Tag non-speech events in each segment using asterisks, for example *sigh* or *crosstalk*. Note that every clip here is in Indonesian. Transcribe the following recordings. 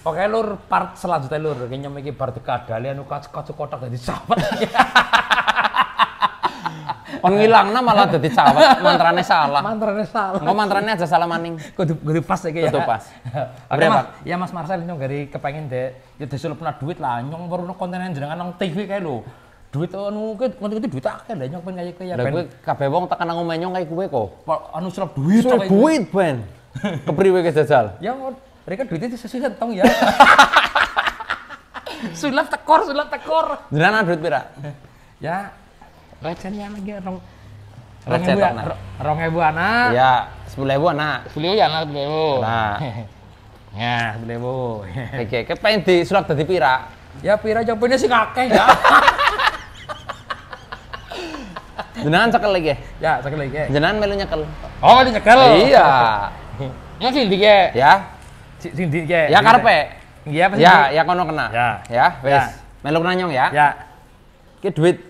Oke lur part selanjutnya lur kayaknya iki bar dekadale anu kacuk kotak dadi sahabat. Penghilang *laughs* nama malah dadi cawet, mantrane salah. Mantrane salah. mau mantrane aja salah maning. Kudu kudu pas iki ya. Kudu pas. Oke, Mas. Ya Mas Marcel ini gari kepengen deh, ya pernah duit lah nyong weruh konten jangan nong TV kayak lu duit anu ke ngono itu duit akeh lah, nyong pun kayak kayak. ben. kafe kabeh tak kenal nang nyong kayak gue kok. Anu sulap duit. Sulap duit pen Kepriwe kejajal. Ya mereka duitnya sesuai tong ya *laughs* sulap tekor sulap tekor jenengan duit pira ya recennya lagi ya, rong rong ebu rong ebu anak ya sepuluh ebu anak sepuluh ya anak sepuluh ebu nah *laughs* ya sepuluh ebu *laughs* oke kepengen di sulap tadi pira ya pira jawabannya si kakek ya Jenengan cekel lagi ya? cekel lagi. Jenengan melu nyekel. Oh, nyekel. Iya. Ngasih dikit. Ya. Sindi kayak. Ya, ya karepe. Iya apa ya, sih? Ya, ya kono kena. Ya. Ya, wis. Ya. Meluk nanyong ya. Ya. Ki duit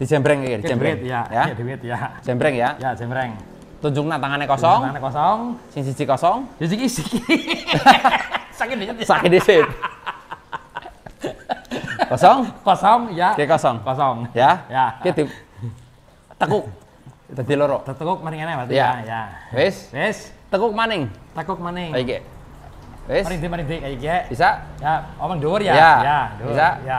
dijembreng iki, dijembreng. ya. Ya, duit ya. Jembreng ya. Ya, jembreng. Tunjungna tangannya kosong. Tangannya kosong. Sing siji kosong. Siji iki siji. *laughs* Sakit dhisik. Sakit dhisik. kosong? Kosong ya. Ki kosong. Kosong. Ya. Ya. Ki di tekuk. Dadi loro. Tekuk maringane berarti ya. Ya. Wis. Wis. Tekuk maning. Tekuk maning. Iki. Wis. mari merinding kayak gini. Bisa? Ya, omong dhuwur ya. Ya, ya dhuwur. Bisa? Ya.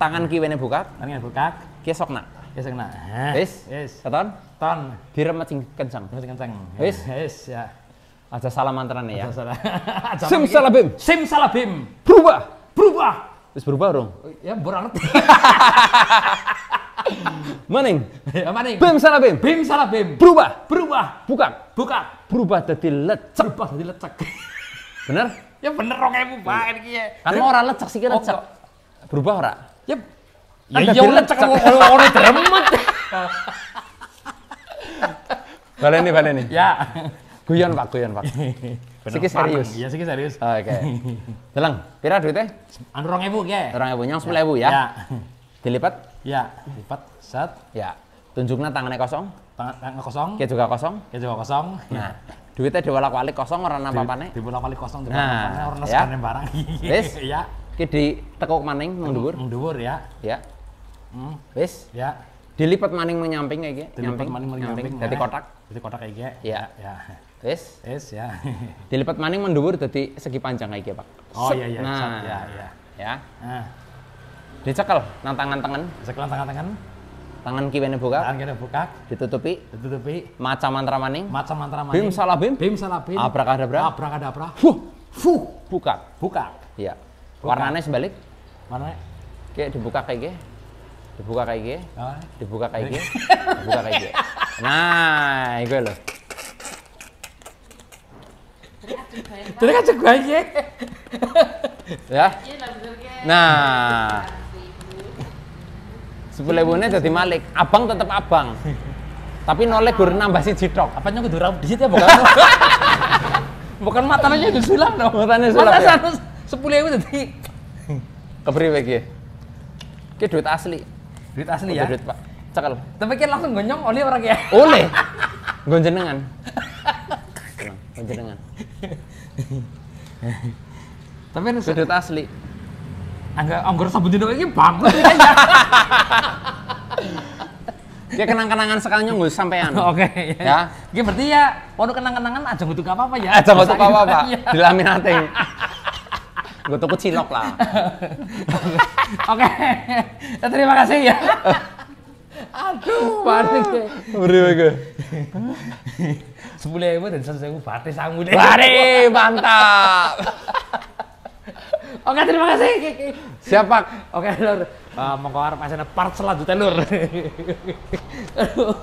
Tangan kiwene buka. Tangan buka. Ki sok nak. Ki sok nak. Wis. Wis. Katon? Ton. Direm sing kencang, Direm kencang. Wis. Wis ya. Aja salah antaran ya. Aja salah. *laughs* Sim salabim. Sim salabim. Berubah. Berubah. Wis berubah dong. Ya berang. *laughs* Maning. Ya maning. Bim salah bim. Bim salah bim. Berubah. Berubah. Buka, buka. Berubah jadi lecek. Berubah jadi lecek. Bener? Ya bener rong ewu banget iki ya. Kan mau orang lecek sih lecek. Berubah ora? Ya Ya orang lecek ora dremet. balen nih Ya. Guyon Pak, guyon Pak. Siki serius. Iya, siki serius. Oh, oke. Okay. pira duitnya? Anu 2000 ya. 2000 nyang 10000 ya. Ya. Dilipat? Ya, lipat. Set. Ya. Tunjukna tangannya kosong. Tangan, tangan kosong. Kayak juga kosong. Kayak juga kosong. Nah, duitnya bolak balik kosong orang nih di bolak balik kosong nah, orang ya. sekarang barang. bis, *laughs* iya. ya. Ki di tekuk maning mundur mundur ya. Ya. Hmm. Ya. Dilipat maning menyamping kayak gitu. Dilipat maning menyamping. Dadi ya. kotak. Dadi kotak kayak gitu. Ya. Ya. bis, bis ya. *laughs* Dilipat maning mundur dadi segi panjang kayak gitu, Pak. Oh iya iya. Nah. Ya ya. Ya. Nah. Dicekel nang tangan tangan. Dicekel tangan tangan tangan kiri ini buka tangan kiri buka ditutupi ditutupi Macam mantra maning Macam mantra maning bim salah bim bim salah bim abrakadabra abrakadabra fuh fuh buka buka iya warnanya sebalik warnanya kayak dibuka kayak gini dibuka kayak gini dibuka kayak gini *laughs* dibuka kayak gini nah itu loh Terus kan cek gue ya. Iya, nah sepuluh jadi malik abang tetap abang tapi nolak gue nambah si jitok apa nyokut durang di situ ya bukan *laughs* bukan matanya itu sulap dong matanya sulap ya? mata satu sepuluh ribu jadi keberi bagi ya? ke duit asli duit asli ya duit pak cakal tapi kan langsung gonyong oleh orang ya *laughs* oleh gonjengan *laughs* gonjengan tapi duit asli Angga Anggur sabun dino ini bagus *laughs* *laughs* ya kenang-kenangan sekalinya nggak sampean. Oke. Okay, ya. Ya. ya. berarti ya, waduh kenang-kenangan aja nggak tukar apa-apa ya. Aja nggak tukar apa-apa. Gitu kan, iya. Dilamin Gue tuku cilok lah. *laughs* Oke. Okay. Terima kasih ya. Aduh, panik Beri gue. Sepuluh ribu dan satu ribu, batis sanggup deh. Bare, mantap. Oke, terima kasih. Siap, Pak. Oke, Lur. Uh, monggo arep asene part selanjutnya, Lur. *laughs*